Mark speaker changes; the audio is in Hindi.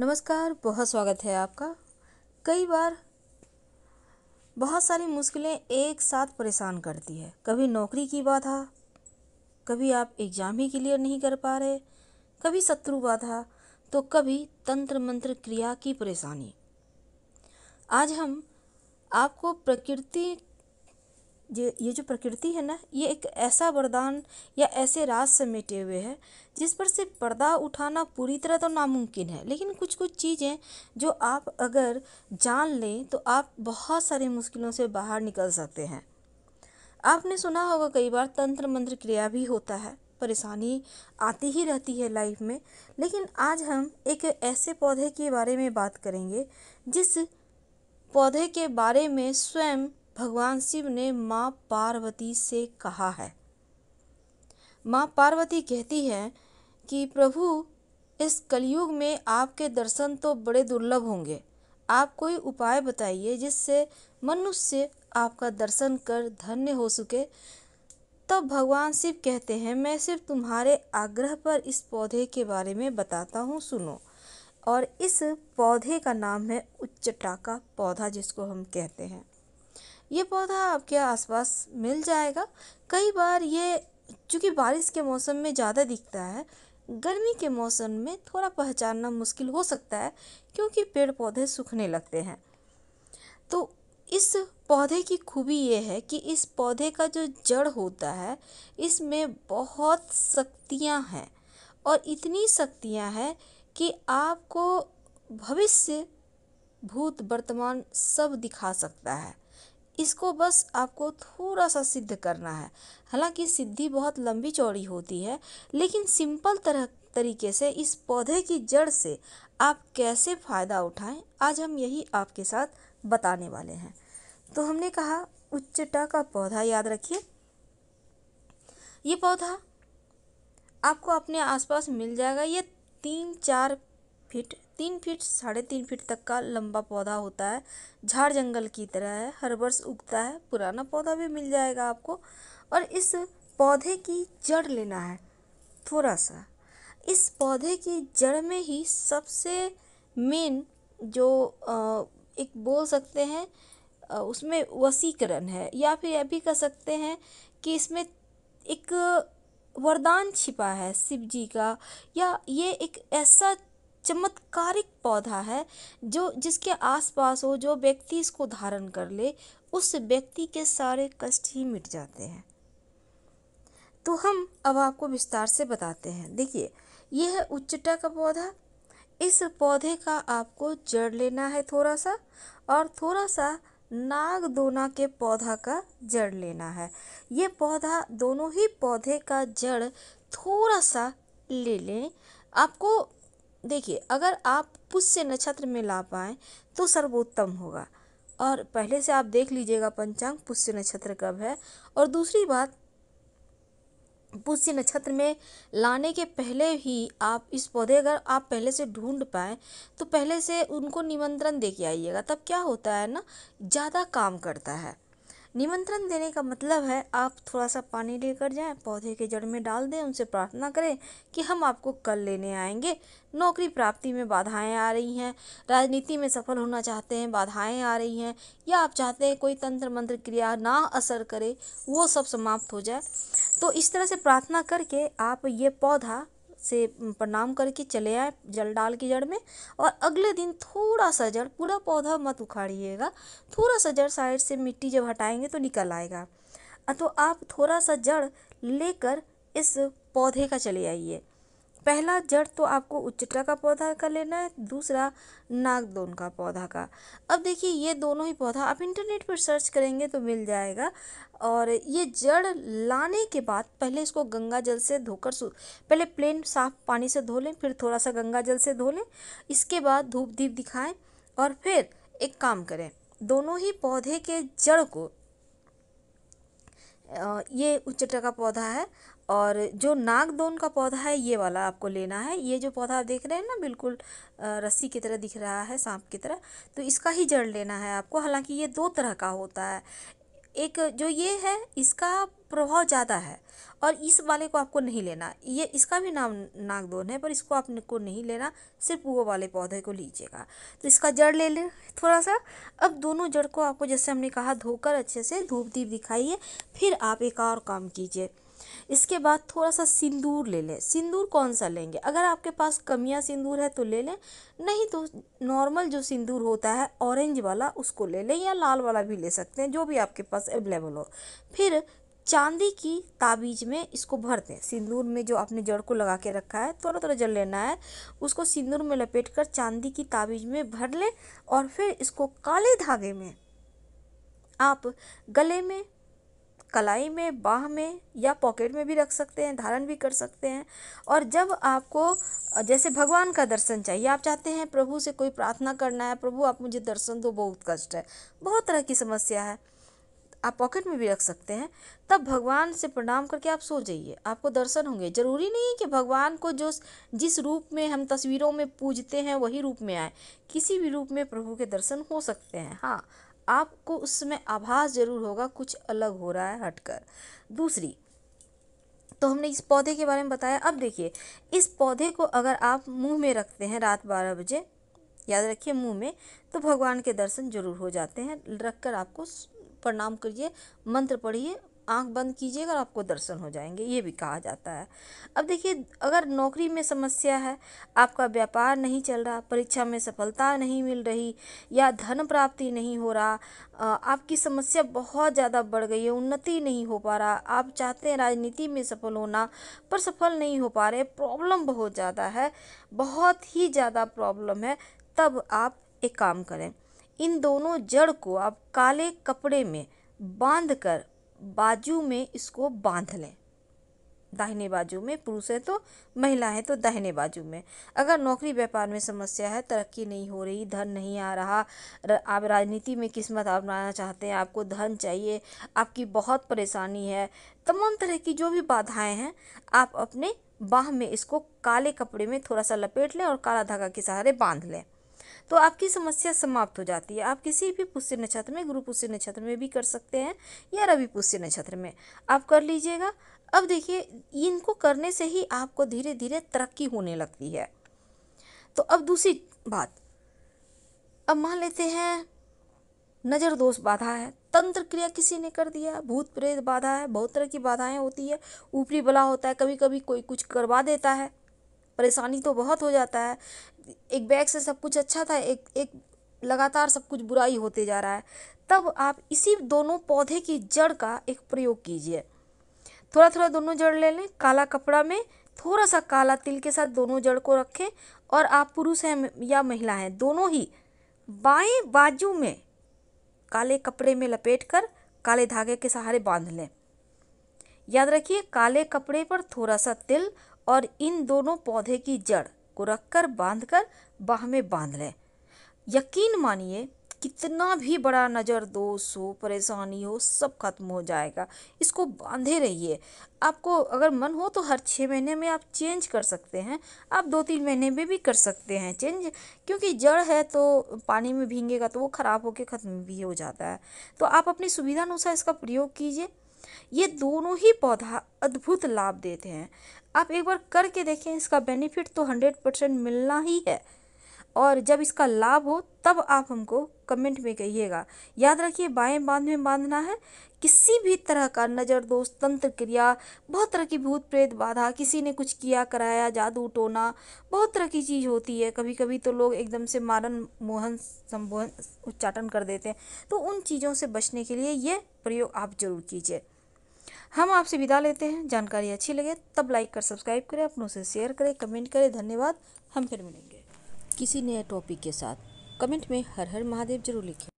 Speaker 1: नमस्कार बहुत स्वागत है आपका कई बार बहुत सारी मुश्किलें एक साथ परेशान करती है कभी नौकरी की बाधा कभी आप एग्ज़ाम ही क्लियर नहीं कर पा रहे कभी शत्रु बाधा तो कभी तंत्र मंत्र क्रिया की परेशानी आज हम आपको प्रकृति ये ये जो प्रकृति है ना ये एक ऐसा वरदान या ऐसे राज समेटे हुए है जिस पर से पर्दा उठाना पूरी तरह तो नामुमकिन है लेकिन कुछ कुछ चीज़ें जो आप अगर जान लें तो आप बहुत सारी मुश्किलों से बाहर निकल सकते हैं आपने सुना होगा कई बार तंत्र मंत्र क्रिया भी होता है परेशानी आती ही रहती है लाइफ में लेकिन आज हम एक ऐसे पौधे के बारे में बात करेंगे जिस पौधे के बारे में स्वयं भगवान शिव ने माँ पार्वती से कहा है माँ पार्वती कहती है कि प्रभु इस कलयुग में आपके दर्शन तो बड़े दुर्लभ होंगे आप कोई उपाय बताइए जिससे मनुष्य आपका दर्शन कर धन्य हो सके तब भगवान शिव कहते हैं मैं सिर्फ तुम्हारे आग्रह पर इस पौधे के बारे में बताता हूँ सुनो और इस पौधे का नाम है उच्चटा का पौधा जिसको हम कहते हैं ये पौधा आपके आसपास मिल जाएगा कई बार ये चूँकि बारिश के मौसम में ज़्यादा दिखता है गर्मी के मौसम में थोड़ा पहचानना मुश्किल हो सकता है क्योंकि पेड़ पौधे सूखने लगते हैं तो इस पौधे की खूबी ये है कि इस पौधे का जो जड़ होता है इसमें बहुत शक्तियाँ हैं और इतनी शक्तियाँ हैं कि आपको भविष्य भूत वर्तमान सब दिखा सकता है इसको बस आपको थोड़ा सा सिद्ध करना है हालांकि सिद्धि बहुत लंबी चौड़ी होती है लेकिन सिंपल तरह तरीके से इस पौधे की जड़ से आप कैसे फ़ायदा उठाएं आज हम यही आपके साथ बताने वाले हैं तो हमने कहा उच्चटा का पौधा याद रखिए ये पौधा आपको अपने आसपास मिल जाएगा ये तीन चार फीट तीन फीट साढ़े तीन फीट तक का लंबा पौधा होता है झाड़ जंगल की तरह है हर वर्ष उगता है पुराना पौधा भी मिल जाएगा आपको और इस पौधे की जड़ लेना है थोड़ा सा इस पौधे की जड़ में ही सबसे मेन जो एक बोल सकते हैं उसमें वसीकरण है या फिर यह भी कह सकते हैं कि इसमें एक वरदान छिपा है शिव जी का या ये एक ऐसा चमत्कारिक पौधा है जो जिसके आसपास हो जो व्यक्ति इसको धारण कर ले उस व्यक्ति के सारे कष्ट ही मिट जाते हैं तो हम अब आपको विस्तार से बताते हैं देखिए यह है उच्चटा का पौधा इस पौधे का आपको जड़ लेना है थोड़ा सा और थोड़ा सा नागदोना के पौधा का जड़ लेना है ये पौधा दोनों ही पौधे का जड़ थोड़ा सा ले लें आपको देखिए अगर आप पुष्य नक्षत्र में ला पाएँ तो सर्वोत्तम होगा और पहले से आप देख लीजिएगा पंचांग पुष्य नक्षत्र कब है और दूसरी बात पुष्य नक्षत्र में लाने के पहले ही आप इस पौधे अगर आप पहले से ढूंढ पाए तो पहले से उनको निमंत्रण दे के आइएगा तब क्या होता है ना ज़्यादा काम करता है निमंत्रण देने का मतलब है आप थोड़ा सा पानी लेकर जाएं पौधे के जड़ में डाल दें उनसे प्रार्थना करें कि हम आपको कल लेने आएंगे नौकरी प्राप्ति में बाधाएं आ रही हैं राजनीति में सफल होना चाहते हैं बाधाएं आ रही हैं या आप चाहते हैं कोई तंत्र मंत्र क्रिया ना असर करे वो सब समाप्त हो जाए तो इस तरह से प्रार्थना करके आप ये पौधा से प्रणाम करके चले आए जल डाल की जड़ में और अगले दिन थोड़ा सा जड़ पूरा पौधा मत उखाड़िएगा थोड़ा सा जड़ साइड से मिट्टी जब हटाएंगे तो निकल आएगा तो आप थोड़ा सा जड़ लेकर इस पौधे का चले आइए पहला जड़ तो आपको उच्चटा का पौधा का लेना है दूसरा नागदोन का पौधा का अब देखिए ये दोनों ही पौधा आप इंटरनेट पर सर्च करेंगे तो मिल जाएगा और ये जड़ लाने के बाद पहले इसको गंगा जल से धोकर पहले प्लेन साफ पानी से धो लें फिर थोड़ा सा गंगा जल से धो लें इसके बाद धूप दीप दिखाएं और फिर एक काम करें दोनों ही पौधे के जड़ को ये उच्चटा का पौधा है और जो नागदोन का पौधा है ये वाला आपको लेना है ये जो पौधा आप देख रहे हैं ना बिल्कुल रस्सी की तरह दिख रहा है सांप की तरह तो इसका ही जड़ लेना है आपको हालांकि ये दो तरह का होता है एक जो ये है इसका प्रभाव ज़्यादा है और इस वाले को आपको नहीं लेना ये इसका भी नाम नागदोन है पर इसको को नहीं लेना सिर्फ वो वाले पौधे को लीजिएगा तो इसका जड़ ले लें थोड़ा सा अब दोनों जड़ को आपको जैसे हमने कहा धोकर अच्छे से धूप दीप दिखाइए फिर आप एक और काम कीजिए इसके बाद थोड़ा सा सिंदूर ले लें सिंदूर कौन सा लेंगे अगर आपके पास कमियाँ सिंदूर है तो ले लें नहीं तो नॉर्मल जो सिंदूर होता है ऑरेंज वाला उसको ले लें या लाल वाला भी ले सकते हैं जो भी आपके पास अवेलेबल हो फिर चांदी की ताबीज में इसको भर दें सिंदूर में जो आपने जड़ को लगा के रखा है थोड़ा थोड़ा जल लेना है उसको सिंदूर में लपेट कर चांदी की ताबीज में भर लें और फिर इसको काले धागे में आप गले में कलाई में बाह में या पॉकेट में भी रख सकते हैं धारण भी कर सकते हैं और जब आपको जैसे भगवान का दर्शन चाहिए आप चाहते हैं प्रभु से कोई प्रार्थना करना है प्रभु आप मुझे दर्शन दो बहुत कष्ट है बहुत तरह की समस्या है आप पॉकेट में भी रख सकते हैं तब भगवान से प्रणाम करके आप सो जाइए आपको दर्शन होंगे जरूरी नहीं है कि भगवान को जो जिस रूप में हम तस्वीरों में पूजते हैं वही रूप में आए किसी भी रूप में प्रभु के दर्शन हो सकते हैं हाँ आपको उसमें आभास ज़रूर होगा कुछ अलग हो रहा है हटकर दूसरी तो हमने इस पौधे के बारे में बताया अब देखिए इस पौधे को अगर आप मुंह में रखते हैं रात बारह बजे याद रखिए मुंह में तो भगवान के दर्शन जरूर हो जाते हैं रखकर आपको प्रणाम करिए मंत्र पढ़िए आंख बंद कीजिएगा और आपको दर्शन हो जाएंगे ये भी कहा जाता है अब देखिए अगर नौकरी में समस्या है आपका व्यापार नहीं चल रहा परीक्षा में सफलता नहीं मिल रही या धन प्राप्ति नहीं हो रहा आपकी समस्या बहुत ज़्यादा बढ़ गई है उन्नति नहीं हो पा रहा आप चाहते हैं राजनीति में सफल होना पर सफल नहीं हो पा रहे प्रॉब्लम बहुत ज़्यादा है बहुत ही ज़्यादा प्रॉब्लम है तब आप एक काम करें इन दोनों जड़ को आप काले कपड़े में बांध कर बाजू में इसको बांध लें दाहिने बाजू में पुरुष है तो महिला है तो दाहिने बाजू में अगर नौकरी व्यापार में समस्या है तरक्की नहीं हो रही धन नहीं आ रहा आप राजनीति में किस्मत अपनाना चाहते हैं आपको धन चाहिए आपकी बहुत परेशानी है तमाम तरह की जो भी बाधाएं हैं आप अपने बाह में इसको काले कपड़े में थोड़ा सा लपेट लें और काला धागा के सहारे बांध लें तो आपकी समस्या समाप्त हो जाती है आप किसी भी पुष्य नक्षत्र में गुरु पुष्य नक्षत्र में भी कर सकते हैं या रवि पुष्य नक्षत्र में आप कर लीजिएगा अब देखिए इनको करने से ही आपको धीरे धीरे तरक्की होने लगती है तो अब दूसरी बात अब मान लेते हैं नज़र दोष बाधा है तंत्र क्रिया किसी ने कर दिया भूत प्रेत बाधा है बहुत तरह की बाधाएं होती है ऊपरी बला होता है कभी कभी कोई कुछ करवा देता है परेशानी तो बहुत हो जाता है एक बैग से सब कुछ अच्छा था एक एक लगातार सब कुछ बुराई होते जा रहा है तब आप इसी दोनों पौधे की जड़ का एक प्रयोग कीजिए थोड़ा थोड़ा दोनों जड़ ले लें काला कपड़ा में थोड़ा सा काला तिल के साथ दोनों जड़ को रखें और आप पुरुष हैं या महिला हैं दोनों ही बाएं बाजू में काले कपड़े में लपेट कर काले धागे के सहारे बांध लें याद रखिए काले कपड़े पर थोड़ा सा तिल और इन दोनों पौधे की जड़ को रखकर बांधकर बाह में बांध लें यकीन मानिए कितना भी बड़ा नज़र दोष हो परेशानी हो सब खत्म हो जाएगा इसको बांधे रहिए आपको अगर मन हो तो हर छः महीने में आप चेंज कर सकते हैं आप दो तीन महीने में भी कर सकते हैं चेंज क्योंकि जड़ है तो पानी में भींगेगा तो वो ख़राब होकर ख़त्म भी हो जाता है तो आप अपनी सुविधा अनुसार इसका प्रयोग कीजिए ये दोनों ही पौधा अद्भुत लाभ देते हैं आप एक बार करके देखें इसका बेनिफिट तो हंड्रेड परसेंट मिलना ही है और जब इसका लाभ हो तब आप हमको कमेंट में कहिएगा याद रखिए बाएं बांध में बांधना है किसी भी तरह का नज़र दोस्त तंत्र क्रिया बहुत तरह की भूत प्रेत बाधा किसी ने कुछ किया कराया जादू टोना बहुत तरह की चीज़ होती है कभी कभी तो लोग एकदम से मारन मोहन संबोहन उच्चाटन कर देते हैं तो उन चीज़ों से बचने के लिए ये प्रयोग आप जरूर कीजिए हम आपसे विदा लेते हैं जानकारी अच्छी लगे तब लाइक कर सब्सक्राइब करें अपनों से शेयर करें कमेंट करें धन्यवाद हम फिर मिलेंगे किसी नए टॉपिक के साथ कमेंट में हर हर महादेव जरूर लिखें